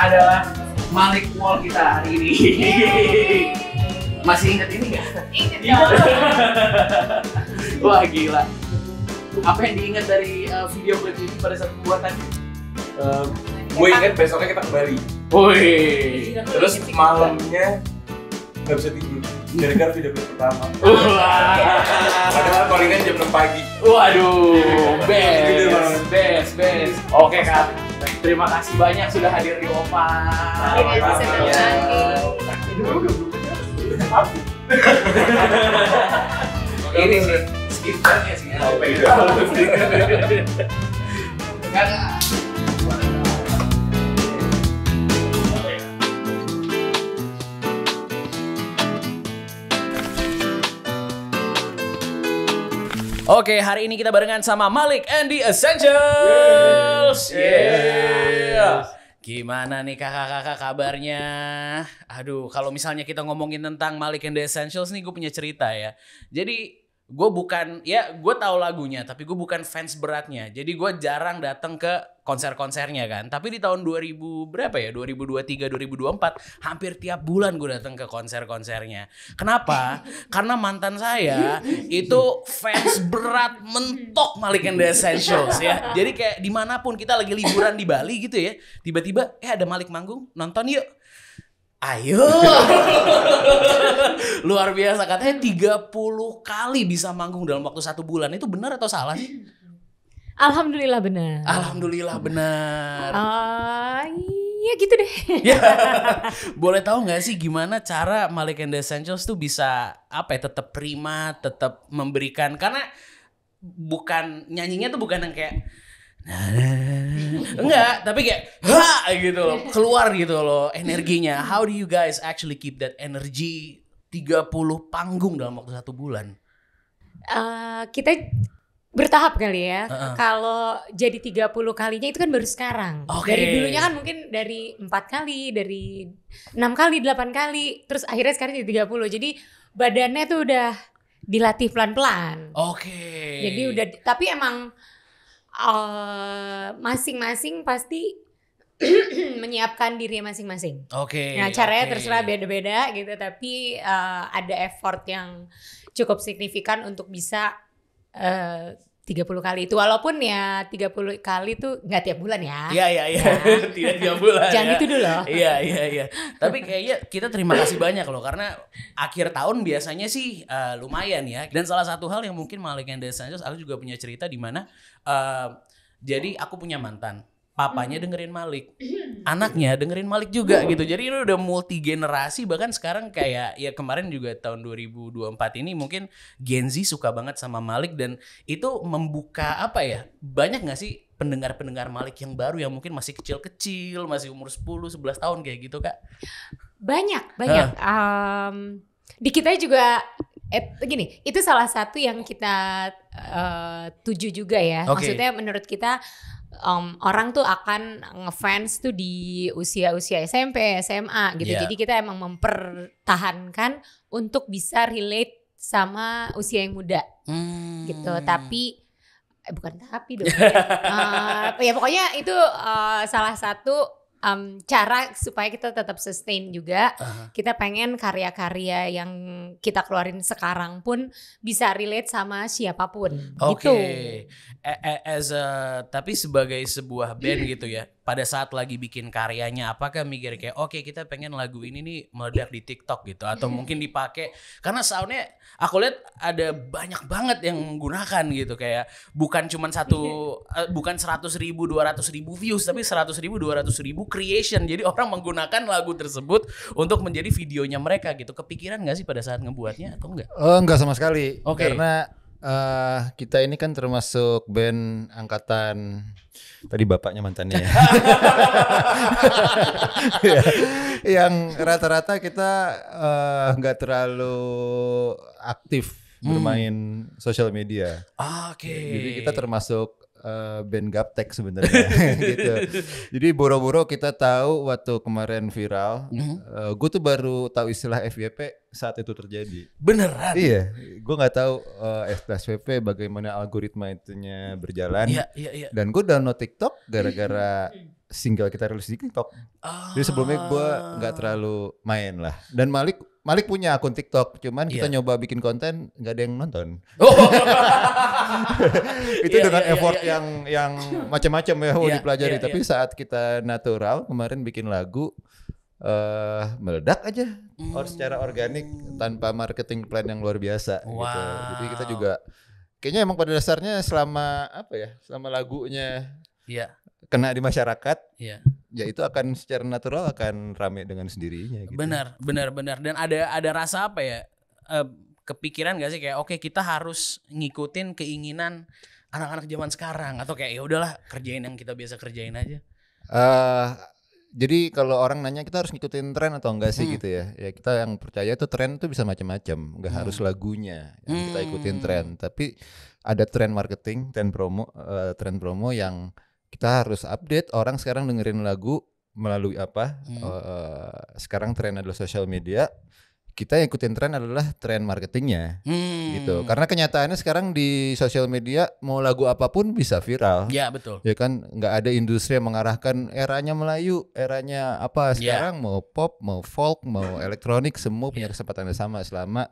adalah Malik Wall kita hari ini. Masih ingat ini nggak? Ingat iya. dong. Wah gila. Apa yang diingat dari eh, video klip ini pada saat pembuatan? tadi? gue inget besoknya kita ke Bali. Woi. Iya, Terus malamnya nggak bisa tidur. Jadi kan video klip pertama. Padahal callingan jam 6 pagi. Waduh, best, best, best. Oke okay, kak. Terima kasih banyak sudah hadir di Opa. Terima kasih sudah datang. Ini nih skipernya sih. Oh, Enggak. Oke, hari ini kita barengan sama Malik and the Essentials. Yeah. yeah. Gimana nih kakak-kakak kabarnya? Aduh, kalau misalnya kita ngomongin tentang Malik and the Essentials nih, gue punya cerita ya. Jadi gue bukan ya gue tahu lagunya tapi gue bukan fans beratnya jadi gue jarang datang ke konser-konsernya kan tapi di tahun 2000 berapa ya 2023 2024 hampir tiap bulan gue datang ke konser-konsernya kenapa karena mantan saya itu fans berat mentok Malik and the Essentials ya jadi kayak dimanapun kita lagi liburan di Bali gitu ya tiba-tiba eh ada Malik manggung nonton yuk Ayo. Luar biasa katanya 30 kali bisa manggung dalam waktu satu bulan. Itu benar atau salah sih? Alhamdulillah benar. Alhamdulillah benar. Uh, iya gitu deh. ya. Boleh tahu nggak sih gimana cara Malik and the Essentials tuh bisa apa ya tetap prima, tetap memberikan karena bukan nyanyinya tuh bukan yang kayak Enggak, tapi kayak ha gitu loh, keluar gitu loh energinya. How do you guys actually keep that energy 30 panggung dalam waktu satu bulan? Uh, kita bertahap kali ya. Uh-uh. Kalau jadi 30 kalinya itu kan baru sekarang. Okay. Dari dulunya kan mungkin dari empat kali, dari enam kali, delapan kali, terus akhirnya sekarang jadi 30. Jadi badannya tuh udah dilatih pelan-pelan. Oke. Okay. Jadi udah tapi emang masing eh, masing-masing pasti menyiapkan diri masing-masing. Oke. Okay, nah caranya okay. terserah beda-beda gitu, tapi uh, ada effort yang cukup signifikan untuk bisa uh, tiga puluh kali itu walaupun ya tiga puluh kali itu nggak tiap bulan ya. Iya iya iya. Nah. Tidak tiap bulan. Jangan ya. itu dulu. Iya iya iya. Tapi kayaknya kita terima kasih banyak loh karena akhir tahun biasanya sih uh, lumayan ya. Dan salah satu hal yang mungkin Malik and The Sanchez aku juga punya cerita di mana uh, jadi aku punya mantan papanya dengerin Malik, anaknya dengerin Malik juga gitu. Jadi ini udah multi generasi bahkan sekarang kayak ya kemarin juga tahun 2024 ini mungkin Gen Z suka banget sama Malik dan itu membuka apa ya? Banyak gak sih pendengar-pendengar Malik yang baru yang mungkin masih kecil-kecil, masih umur 10, 11 tahun kayak gitu, Kak? Banyak, banyak. Huh? Um, di kita juga eh, gini, itu salah satu yang kita uh, tuju juga ya. Okay. Maksudnya menurut kita um, orang tuh akan ngefans tuh di usia-usia SMP, SMA gitu. Yeah. Jadi kita emang mempertahankan untuk bisa relate sama usia yang muda hmm. gitu. Tapi eh, bukan tapi dong. ya. uh, ya pokoknya itu uh, salah satu um, cara supaya kita tetap sustain juga. Uh-huh. Kita pengen karya-karya yang kita keluarin sekarang pun bisa relate sama siapapun. Oke. Okay. Gitu. E, e, as a tapi sebagai sebuah band gitu ya pada saat lagi bikin karyanya apakah mikir kayak oke okay, kita pengen lagu ini nih meledak di TikTok gitu atau hmm. mungkin dipakai karena soundnya aku lihat ada banyak banget yang menggunakan gitu kayak bukan cuma satu iya. eh, bukan seratus ribu dua ratus ribu views tapi seratus ribu dua ratus ribu creation jadi orang menggunakan lagu tersebut untuk menjadi videonya mereka gitu kepikiran gak sih pada saat ngebuatnya atau enggak? Oh, eh, enggak sama sekali okay. karena uh, kita ini kan termasuk band angkatan tadi bapaknya mantannya ya. ya. yang rata-rata kita eh, nggak uh, terlalu aktif hmm. bermain sosial media. Ah, oke. Okay. Ya, jadi kita termasuk uh, band gaptek sebenarnya gitu. Jadi boro-boro kita tahu waktu kemarin viral, mm -hmm. uh, gue tuh baru tahu istilah FYP saat itu terjadi. Beneran? Iya gue nggak tahu uh, eh, SPP bagaimana algoritma itunya berjalan. Iya, iya, iya. Dan gue download TikTok gara-gara single kita rilis di TikTok. Ah. Jadi sebelumnya gue nggak ah. terlalu main lah. Dan Malik Malik punya akun TikTok, cuman yeah. kita iya. nyoba bikin konten nggak ada yang nonton. Oh. itu yeah, dengan yeah, iya, effort yeah, yeah. yang yang macam-macam ya mau iya, dipelajari. Yeah, Tapi saat kita natural kemarin bikin lagu, uh, meledak aja hmm. or oh, secara organik tanpa marketing plan yang luar biasa wow. gitu. Jadi kita juga kayaknya emang pada dasarnya selama apa ya, selama lagunya yeah. kena di masyarakat, yeah. ya itu akan secara natural akan rame dengan sendirinya. Gitu. Benar, benar, benar. Dan ada ada rasa apa ya? Uh, kepikiran gak sih kayak oke okay, kita harus ngikutin keinginan anak-anak zaman sekarang atau kayak ya udahlah kerjain yang kita biasa kerjain aja. Uh, jadi kalau orang nanya kita harus ngikutin tren atau enggak sih hmm. gitu ya ya kita yang percaya itu tren itu bisa macam-macam nggak hmm. harus lagunya yang hmm. kita ikutin tren tapi ada tren marketing tren promo uh, tren promo yang kita harus update orang sekarang dengerin lagu melalui apa hmm. uh, sekarang tren adalah sosial media kita yang ikutin tren adalah tren marketingnya hmm. gitu karena kenyataannya sekarang di sosial media mau lagu apapun bisa viral ya betul ya kan nggak ada industri yang mengarahkan eranya Melayu eranya apa ya. sekarang ya. mau pop mau folk mau elektronik semua punya kesempatan yang sama selama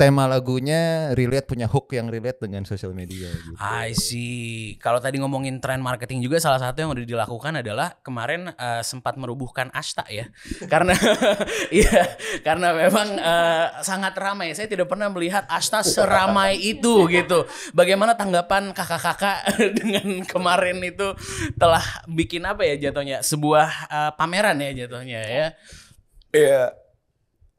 tema lagunya relate punya hook yang relate dengan sosial media gitu. I see. Kalau tadi ngomongin trend marketing juga salah satu yang udah dilakukan adalah kemarin uh, sempat merubuhkan Asta ya. karena iya, karena memang uh, sangat ramai. Saya tidak pernah melihat Asta seramai itu gitu. Bagaimana tanggapan kakak-kakak dengan kemarin itu telah bikin apa ya jatuhnya? Sebuah uh, pameran ya jatuhnya ya. Iya. Yeah.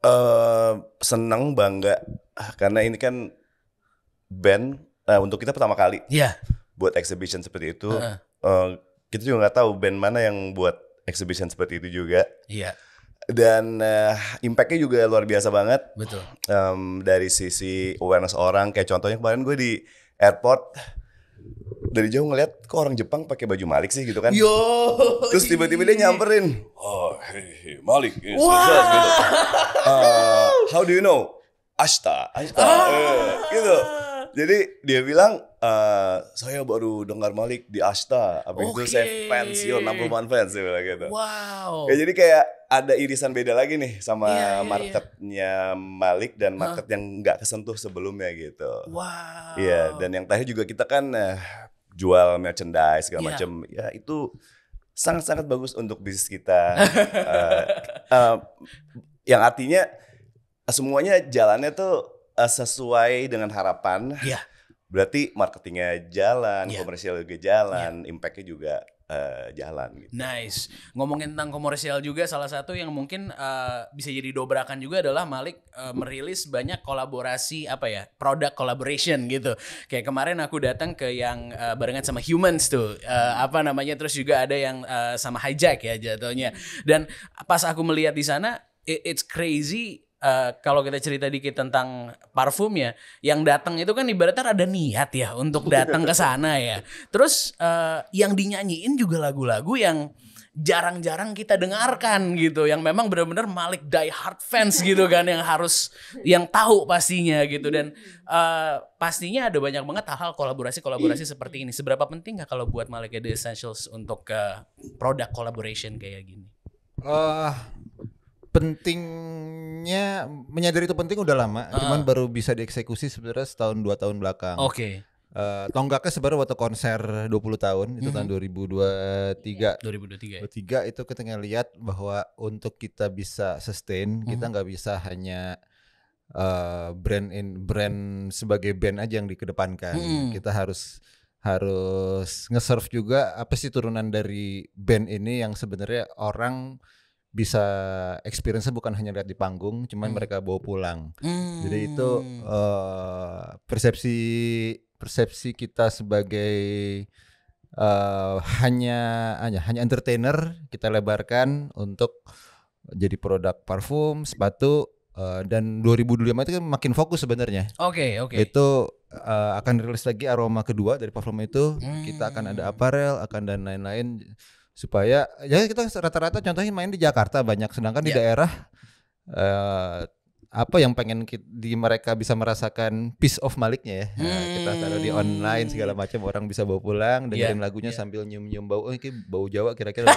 Uh, seneng bangga Ah, karena ini kan band uh, untuk kita pertama kali. Yeah. Buat exhibition seperti itu, uh -uh. Uh, kita juga nggak tahu band mana yang buat exhibition seperti itu juga. Yeah. Dan uh, impactnya juga luar biasa banget. Betul. Um, dari sisi awareness orang, kayak contohnya kemarin gue di airport dari jauh ngeliat kok orang Jepang pakai baju Malik sih gitu kan. Yo. Terus tiba-tiba dia iya. nyamperin. Oh, ah, hey, hey, Malik. Wow. Uh, gitu. eh, how do you know? Asta, Asta, ah. Eh, gitu. Jadi dia bilang uh, saya baru dengar Malik di Asta, apa okay. itu saya fans, yo number one fans dia bilang gitu. Wow. Ya, jadi kayak ada irisan beda lagi nih sama yeah, yeah, iya. marketnya yeah. Malik dan market huh? yang nggak kesentuh sebelumnya gitu. Wow. Iya, dan yang terakhir juga kita kan uh, jual merchandise segala yeah. macam. Ya itu sangat-sangat bagus untuk bisnis kita. uh, uh, yang artinya semuanya jalannya tuh eh, sesuai dengan harapan. Iya. Berarti marketingnya jalan, yeah. komersial juga jalan, yeah. impactnya juga uh, jalan. Gitu. Nice. Ngomongin tentang komersial juga, salah satu yang mungkin uh, bisa jadi dobrakan juga adalah Malik uh, merilis banyak kolaborasi apa ya, produk collaboration gitu. Kayak kemarin aku datang ke yang uh, barengan sama Humans tuh, uh, apa namanya, terus juga ada yang uh, sama Hijack ya jatuhnya. Dan pas aku melihat di sana, it, it's crazy Uh, kalau kita cerita dikit tentang parfum ya, yang datang itu kan ibaratnya ada niat ya untuk datang ke sana ya. Terus uh, yang dinyanyiin juga lagu-lagu yang jarang-jarang kita dengarkan gitu, yang memang benar-benar Malik die hard fans gitu kan, yang harus yang tahu pastinya gitu dan uh, pastinya ada banyak banget hal kolaborasi-kolaborasi seperti ini. Seberapa penting nggak kalau buat Malik The Essentials untuk uh, produk collaboration kayak gini? Uh, pentingnya menyadari itu penting udah lama, uh. cuman baru bisa dieksekusi sebenarnya setahun dua tahun belakang. Oke. Okay. Uh, eh, tonggaknya sebenarnya waktu konser 20 tahun itu mm -hmm. tahun 2023. 2023. 2023 itu kita ngelihat bahwa untuk kita bisa sustain, mm -hmm. kita nggak bisa hanya uh, brand in brand sebagai band aja yang dikedepankan. Mm -hmm. Kita harus harus nge-serve juga apa sih turunan dari band ini yang sebenarnya orang bisa experience bukan hanya lihat di panggung, cuman hmm. mereka bawa pulang. Hmm. Jadi itu uh, persepsi persepsi kita sebagai uh, hanya hanya hanya entertainer kita lebarkan untuk jadi produk parfum, sepatu uh, dan 2025 itu kan makin fokus sebenarnya. Oke, okay, oke. Okay. Itu uh, akan rilis lagi aroma kedua dari parfum itu. Hmm. Kita akan ada hmm. apparel, akan dan lain-lain supaya ya kita rata-rata contohnya main di Jakarta banyak sedangkan yeah. di iya. daerah uh, apa yang pengen di mereka bisa merasakan peace of Maliknya ya. Nah, hmm. kita taruh di online segala macam orang bisa bawa pulang iya, dengerin yeah. lagunya yeah. sambil nyium-nyium bau oh, ini bau Jawa kira-kira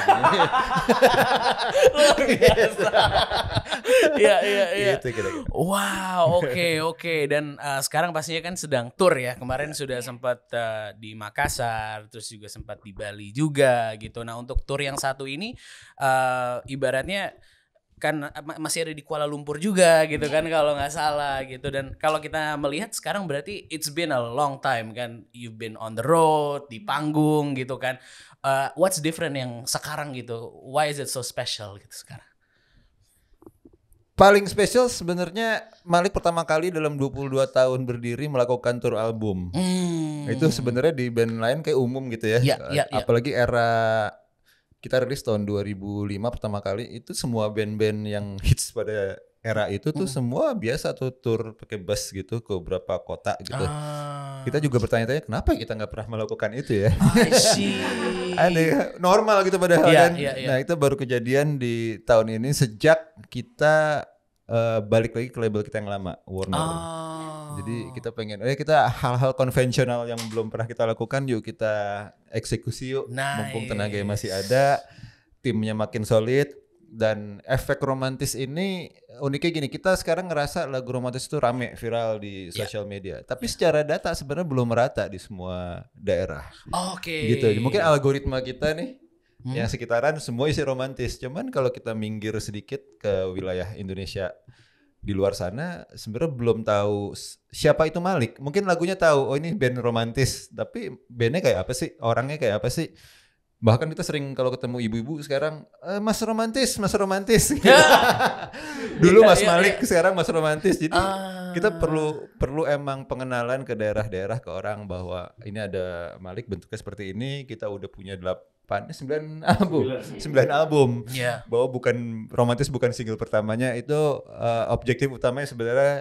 Luar biasa. Iya iya iya. Gitu, kira -kira. Wow, oke okay, oke okay. dan uh, sekarang pastinya kan sedang tour ya. Kemarin yeah. sudah sempat uh, di Makassar, terus juga sempat di Bali juga gitu. Nah, untuk tour yang satu ini uh, ibaratnya kan eh, masih ada di Kuala Lumpur juga gitu kan kalau nggak salah gitu dan kalau kita melihat sekarang berarti it's been a long time kan you've been on the road di panggung gitu kan uh, what's different yang sekarang gitu why is it so special gitu sekarang paling special sebenarnya Malik pertama kali dalam 22 tahun berdiri melakukan tour album. Hmm. Itu sebenarnya di band lain kayak umum gitu ya. yeah, yeah, ya. Apalagi era kita rilis tahun 2005 pertama kali itu semua band-band yang hits pada era itu tuh hmm. semua biasa tuh tur pakai bus gitu ke beberapa kota gitu. Ah. Kita juga bertanya-tanya kenapa kita nggak pernah melakukan itu ya. Aneh, normal gitu padahal yeah, kan. Yeah, yeah. Nah, itu baru kejadian di tahun ini sejak kita uh, balik lagi ke label kita yang lama Warner. Ah. Jadi kita pengen, eh kita hal-hal konvensional yang belum pernah kita lakukan yuk kita eksekusi yuk. Nice. Mumpung tenaga masih ada, timnya makin solid dan efek romantis ini uniknya gini kita sekarang ngerasa lagu romantis itu rame viral di yeah. sosial media tapi yeah. secara data sebenarnya belum merata di semua daerah oke okay. gitu mungkin algoritma kita nih hmm. yang sekitaran semua isi romantis cuman kalau kita minggir sedikit ke wilayah Indonesia di luar sana sebenarnya belum tahu siapa itu Malik. Mungkin lagunya tahu, oh ini band romantis, tapi bandnya kayak apa sih? Orangnya kayak apa sih? Bahkan kita sering kalau ketemu ibu-ibu sekarang e, Mas romantis, Mas romantis. Gitu. Iya, Dulu Mas iya, Malik, iya. sekarang Mas romantis. Jadi ah. kita perlu perlu emang pengenalan ke daerah-daerah ke orang bahwa ini ada Malik bentuknya seperti ini, kita udah punya Eh, sembilan album, sembilan iya. album. Yeah. Bahwa bukan romantis bukan single pertamanya itu uh, objektif utamanya sebenarnya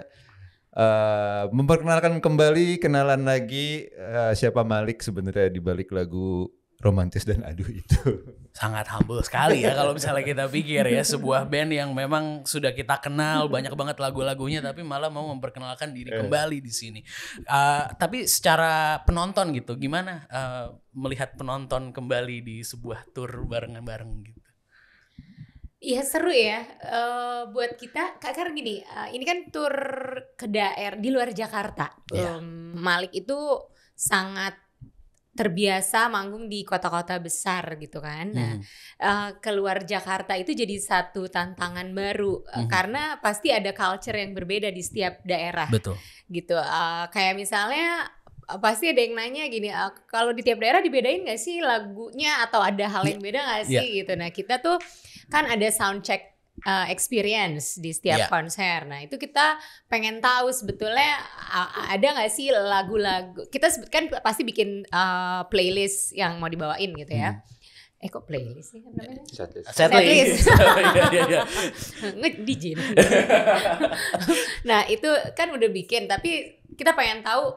uh, memperkenalkan kembali kenalan lagi uh, siapa Malik sebenarnya di balik lagu romantis dan aduh itu. Sangat humble sekali ya kalau misalnya kita pikir ya sebuah band yang memang sudah kita kenal banyak banget lagu-lagunya tapi malah mau memperkenalkan diri eh. kembali di sini. Uh, tapi secara penonton gitu gimana uh, melihat penonton kembali di sebuah tour bareng bareng gitu? Iya seru ya uh, buat kita karena gini uh, ini kan tur ke daerah di luar Jakarta. Yeah. Iya. Um, Malik itu sangat terbiasa manggung di kota-kota besar gitu kan. Nah, hmm. Nah, uh, keluar Jakarta itu jadi satu tantangan baru eh, hmm. karena pasti ada culture yang berbeda di setiap daerah. Betul. Gitu. Uh, kayak misalnya pasti ada yang nanya gini kalau di tiap daerah dibedain gak sih lagunya atau ada hal iya. yang beda gak iya. sih yeah. gitu nah kita tuh kan ada sound check uh, experience di setiap yeah. konser. Nah itu kita pengen tahu sebetulnya ada nggak sih lagu-lagu kita sebutkan pasti bikin uh, playlist yang mau dibawain gitu ya. Hmm. Eh kok playlist sih ya, namanya? Setlist. Setlist. Iya, iya, iya, Ngedijin. nah itu kan udah bikin tapi kita pengen tahu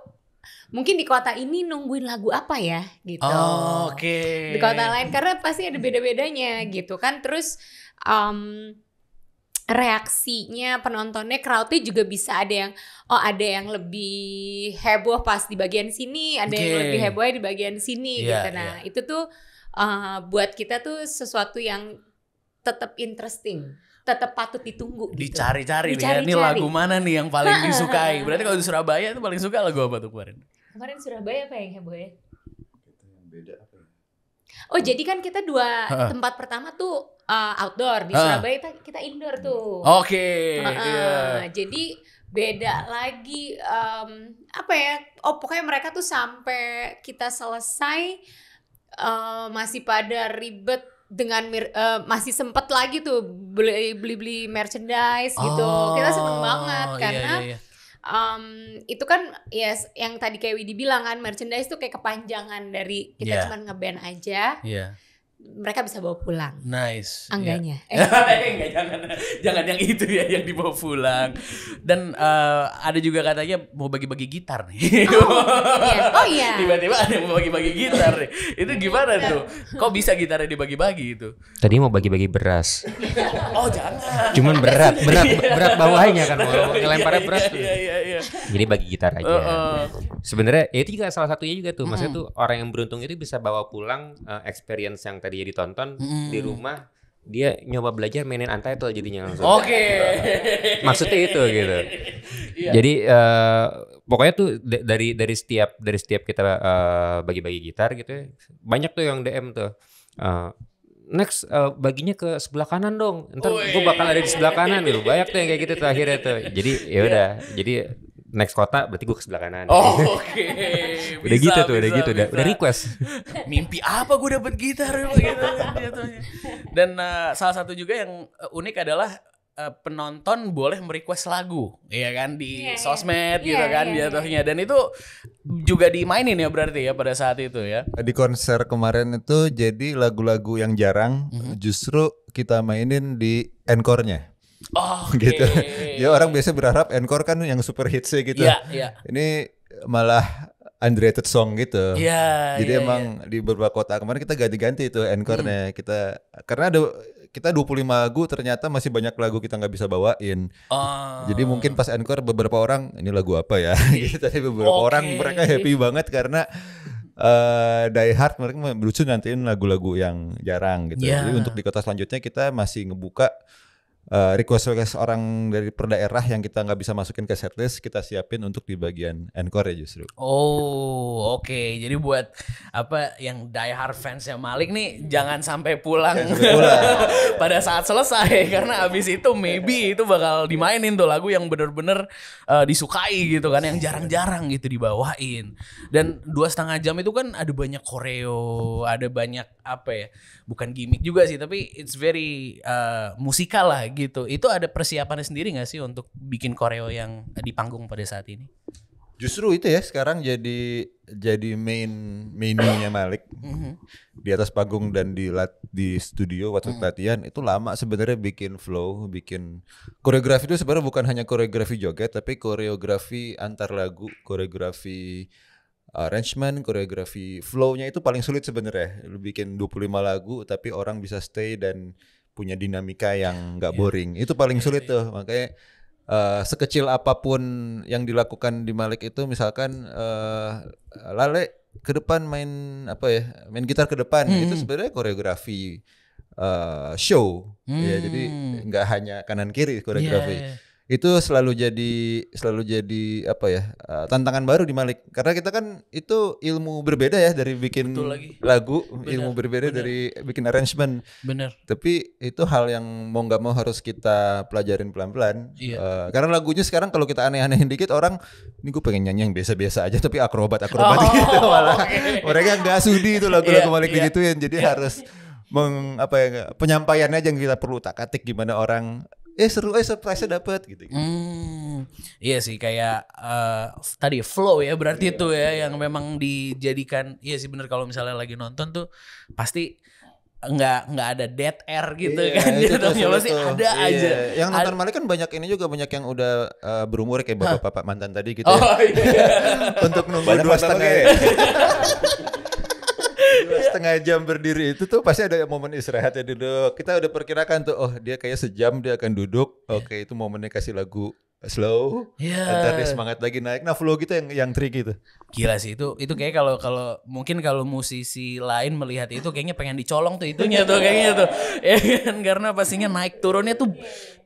mungkin di kota ini nungguin lagu apa ya gitu. Oh, Oke. Okay. Di kota lain karena pasti ada beda-bedanya gitu kan. Terus um, reaksinya penontonnya crowdnya juga bisa ada yang oh ada yang lebih heboh pas di bagian sini ada okay. yang lebih heboh di bagian sini yeah, gitu nah yeah. itu tuh uh, buat kita tuh sesuatu yang tetap interesting tetap patut ditunggu gitu. dicari-cari dicari, nih ya. ini lagu mana nih yang paling disukai berarti kalau di Surabaya tuh paling suka lagu apa tuh kemarin kemarin Surabaya apa yang heboh ya beda Oh jadi kan kita dua uh. tempat pertama tuh uh, outdoor di uh. Surabaya kita, indoor tuh. Oke. Okay. Uh -uh. yeah. Jadi beda lagi um, apa ya? Oh pokoknya mereka tuh sampai kita selesai uh, masih pada ribet dengan mir uh, masih sempet lagi tuh beli beli beli merchandise oh, gitu. Kita seneng banget oh, iya, karena. Yeah, yeah, yeah um, itu kan ya yes, yang tadi kayak Widi bilang kan merchandise itu kayak kepanjangan dari kita yeah. cuma ngeband aja. Yeah. Mereka bisa bawa pulang. Nice. Iya. Angganya. Yeah. Eh. Enggak, jangan jangan yang itu ya yang dibawa pulang. Dan uh, ada juga katanya mau bagi-bagi gitar nih. Oh, iya. Oh iya. Tiba-tiba ada yang mau bagi-bagi gitar nih. Itu iya, gimana tuh? Kok bisa gitarnya dibagi-bagi itu? Tadi mau bagi-bagi beras. oh, jangan. Cuman berat, berat berat bawahnya kan mau ngelemparnya berat. Iya, Iya. Jadi bagi gitar aja. Uh, uh. Sebenarnya ya itu juga salah satunya juga tuh. Maksudnya tuh orang yang beruntung itu bisa bawa pulang uh, experience yang tadi ditonton di rumah dia nyoba belajar mainin untitled jadinya langsung. Oke. Okay. Maksudnya itu gitu. Yeah. Jadi uh, pokoknya tuh dari dari setiap dari setiap kita uh, bagi-bagi gitar gitu ya. Banyak tuh yang DM tuh. Uh, next uh, baginya ke sebelah kanan dong. Entar gua bakal ada di sebelah kanan gitu. Banyak tuh yang kayak gitu terakhir itu Jadi ya iya. udah. Yeah. Jadi next kota berarti gue ke sebelah kanan. Oh, oke. Okay. udah gitu tuh, bisa, udah gitu, bisa. Gitu, udah, request. Mimpi apa gue dapet gitar gitu, gitu, gitu Dan uh, salah satu juga yang eh, unik adalah uh, penonton boleh merequest lagu, ya kan di yeah, iya. sosmed yeah. gitu yeah, kan yeah, yeah. Dan itu juga dimainin ya berarti ya pada saat itu ya. Di konser kemarin itu jadi lagu-lagu yang jarang mm -hmm. justru kita mainin di encore-nya. Oh, okay. gitu. Ya orang biasa berharap encore kan yang super hits ya gitu. Yeah, yeah. Ini malah underrated song gitu. Yeah, Jadi yeah, emang yeah. di beberapa kota kemarin kita ganti-ganti itu encore-nya. Hmm. Kita karena ada kita 25 lagu ternyata masih banyak lagu kita nggak bisa bawain. Uh. Jadi mungkin pas encore beberapa orang ini lagu apa ya iya. gitu. beberapa okay. orang mereka happy banget karena uh, Die Hard mereka lucu nantiin lagu-lagu yang jarang gitu. Yeah. Jadi untuk di kota selanjutnya kita masih ngebuka uh, request request orang dari per daerah yang kita nggak bisa masukin ke setlist kita siapin untuk di bagian encore ya justru. Oh oke okay. jadi buat apa yang diehard hard yang Malik nih jangan sampai pulang, pada saat selesai karena abis itu maybe itu bakal dimainin tuh lagu yang bener-bener uh, disukai gitu kan yang jarang-jarang gitu dibawain dan dua setengah jam itu kan ada banyak koreo ada banyak apa ya bukan gimmick juga sih tapi it's very uh, eh, musikal lah gitu. Itu ada persiapannya sendiri nggak sih untuk bikin koreo yang di panggung pada saat ini? Justru itu ya sekarang jadi jadi main menunya Malik mm-hmm. di atas panggung dan di lat, di studio waktu mm-hmm. latihan itu lama sebenarnya bikin flow, bikin koreografi itu sebenarnya bukan hanya koreografi joget tapi koreografi antar lagu, koreografi arrangement, koreografi, flow-nya itu paling sulit sebenarnya. Lu bikin 25 lagu tapi orang bisa stay dan punya dinamika yang iya, nggak iya. boring. Yeah. Itu paling iya, sulit tuh. Makanya uh, sekecil apapun yang dilakukan di Malik itu misalkan uh, Lale ke depan main apa ya? Main gitar ke depan hmm. itu sebenarnya koreografi uh, show. Hmm. Ya, jadi nggak hanya kanan kiri koreografi. Yeah, itu selalu jadi selalu jadi apa ya eh, tantangan baru di Malik karena kita kan itu ilmu berbeda ya dari bikin lagu bener, ilmu berbeda bener. dari bikin arrangement bener tapi itu hal yang mau nggak mau harus kita pelajarin pelan-pelan iya. uh, karena lagunya sekarang kalau kita aneh-anehin dikit orang ini gue pengen nyanyi yang biasa-biasa aja tapi akrobat akrobat oh, gitu malah okay. mereka nggak sudi itu lagu-lagu iya, Malik iya. gituin jadi iya. harus meng apa ya penyampaiannya aja yang kita perlu tak atik gimana orang eh seru eh surprise dapat hmm. dapet gitu. gitu. Hmm, iya sih kayak uh, tadi flow ya berarti iya, itu ya iya. yang memang dijadikan iya sih bener kalau misalnya lagi nonton tuh pasti nggak nggak ada dead air gitu iya, kan itu tahu gitu. pasti ada iya. aja yang nonton malah kan banyak ini juga banyak yang udah uh, berumur kayak bapak-bapak mantan tadi gitu oh, ya. iya. untuk nunggu dua setengah dua setengah jam berdiri itu tuh pasti ada momen istirahat ya duduk. Kita udah perkirakan tuh, oh dia kayak sejam dia akan duduk. Iya. Oke, itu momennya kasih lagu slow. Yeah. dia semangat lagi naik. Nah, flow gitu yang yang tricky tuh. Gila sih itu. Itu kayak kalau kalau mungkin kalau musisi lain melihat itu kayaknya pengen dicolong tuh itunya tuh kayaknya tuh. Ya kan karena pastinya naik turunnya tuh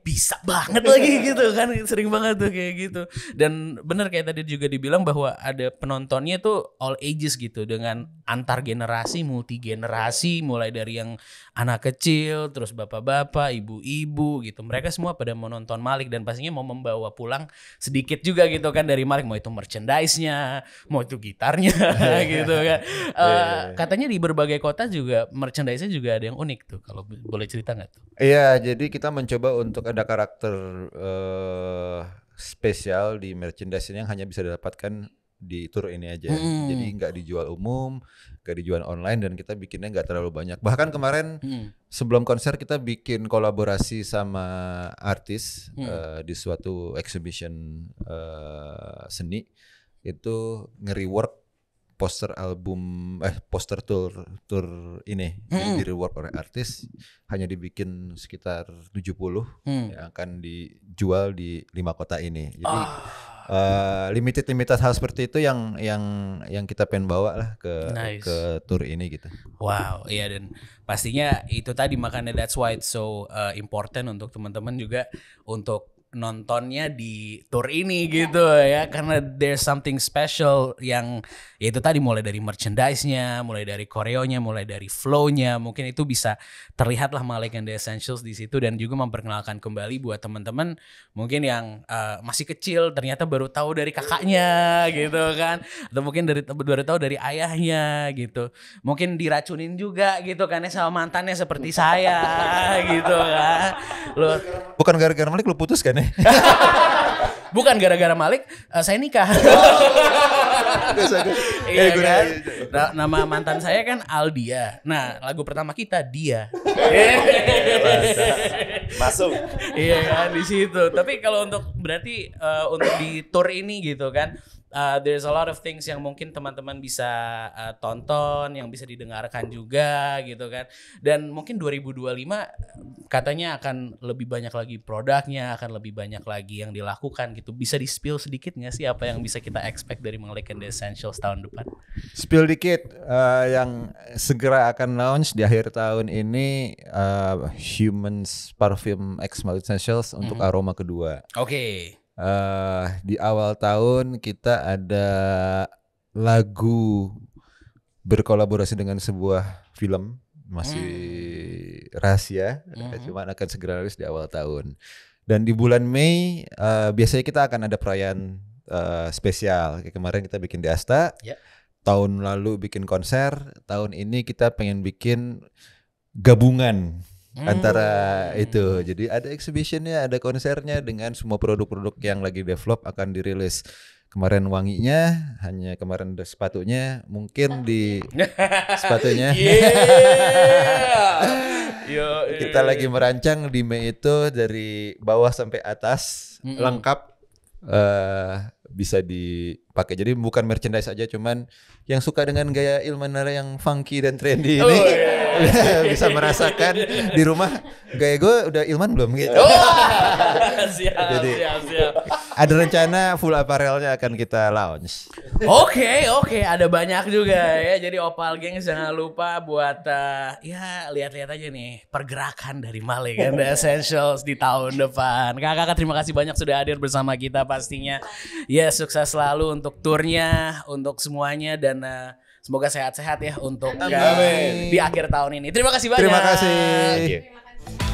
bisa banget lagi gitu kan sering banget tuh kayak gitu dan bener kayak tadi juga dibilang bahwa ada penontonnya tuh all ages gitu dengan antar generasi multi generasi mulai dari yang anak kecil terus bapak-bapak ibu-ibu gitu mereka semua pada mau nonton Malik dan pastinya mau membawa pulang sedikit juga gitu kan dari Malik mau itu merchandise-nya mau itu gitarnya gitu kan uh, katanya di berbagai kota juga merchandise-nya juga ada yang unik tuh kalau boleh cerita nggak tuh iya jadi kita mencoba untuk ada karakter uh, spesial di merchandise ini yang hanya bisa didapatkan di tour ini aja. Hmm. Jadi nggak dijual umum, nggak dijual online dan kita bikinnya nggak terlalu banyak. Bahkan kemarin hmm. sebelum konser kita bikin kolaborasi sama artis hmm. uh, di suatu exhibition uh, seni itu nge poster album eh poster tour tour ini hmm. di reward oleh artis hanya dibikin sekitar 70 hmm. yang akan dijual di lima kota ini. Jadi oh ah. uh, eh, limited limited hal seperti itu yang yang yang kita pengen bawa lah ke nice. ke tour ini gitu. Wow, iya dan pastinya itu tadi makanya that's why it's so uh, important untuk teman-teman juga untuk nontonnya di tour ini gitu ya karena there's something special yang ya itu tadi mulai dari merchandise-nya, mulai dari koreonya, mulai dari flow-nya, mungkin itu bisa terlihatlah lah Malik and the Essentials di situ dan juga memperkenalkan kembali buat teman-teman mungkin yang uh, masih kecil ternyata baru tahu dari kakaknya gitu kan atau mungkin dari baru tahu dari ayahnya gitu. Mungkin diracunin juga gitu kan ya sama mantannya seperti saya gitu kan. Lu bukan gara-gara Malik lu putus kan ya? eh. Bukan gara-gara Malik, uh, saya nikah. Oh. iya eh, kan? Nah, nama mantan saya kan Aldia. Nah, lagu pertama kita dia. Masuk. Iya kan di situ. Tapi kalau untuk berarti uh, untuk di tour ini gitu kan, uh, there's a lot of things yang mungkin teman-teman bisa uh, tonton, yang bisa didengarkan juga gitu kan. Dan mungkin 2025 katanya akan lebih banyak lagi produknya, akan lebih banyak lagi yang dilakukan gitu. Bisa di spill sedikit gak sih apa yang bisa kita expect dari Malik and the Essentials tahun depan? Spill dikit uh, yang segera akan launch di akhir tahun ini uh, Humans Parfum X Essentials mm -hmm. untuk mm-hmm. aroma kedua. Oke. Okay uh, di awal tahun kita ada lagu berkolaborasi dengan sebuah film masih hmm. rahasia, hmm. cuma akan segera rilis di awal tahun. Dan di bulan Mei uh, biasanya kita akan ada perayaan uh, spesial. Kayak kemarin kita bikin di Asta, yeah. tahun lalu bikin konser, tahun ini kita pengen bikin gabungan hmm. antara itu. Jadi ada exhibitionnya, ada konsernya dengan semua produk-produk yang lagi develop akan dirilis. Kemarin wanginya, hanya kemarin sepatunya, mungkin di sepatunya. Yo, kita lagi merancang di Mei itu dari bawah sampai atas mm lengkap uh, bisa dipakai. Jadi bukan merchandise aja, cuman yang suka dengan gaya Ilmanara yang funky dan trendy oh, ini. Yeah. bisa merasakan di rumah gaya gue udah ilman belum gitu. Oh, siap, Jadi, siap, siap. Ada rencana full aparelnya akan kita launch. Oke, okay, oke, okay. ada banyak juga ya. Jadi Opal Geng jangan lupa buat uh, ya lihat-lihat aja nih pergerakan dari Malik kan The Essentials di tahun depan. Kakak-kakak terima kasih banyak sudah hadir bersama kita pastinya. Ya, sukses selalu untuk turnya, untuk semuanya dan uh, Semoga sehat-sehat ya untuk Amin. di akhir tahun ini. Terima kasih banyak. Terima kasih. Terima kasih.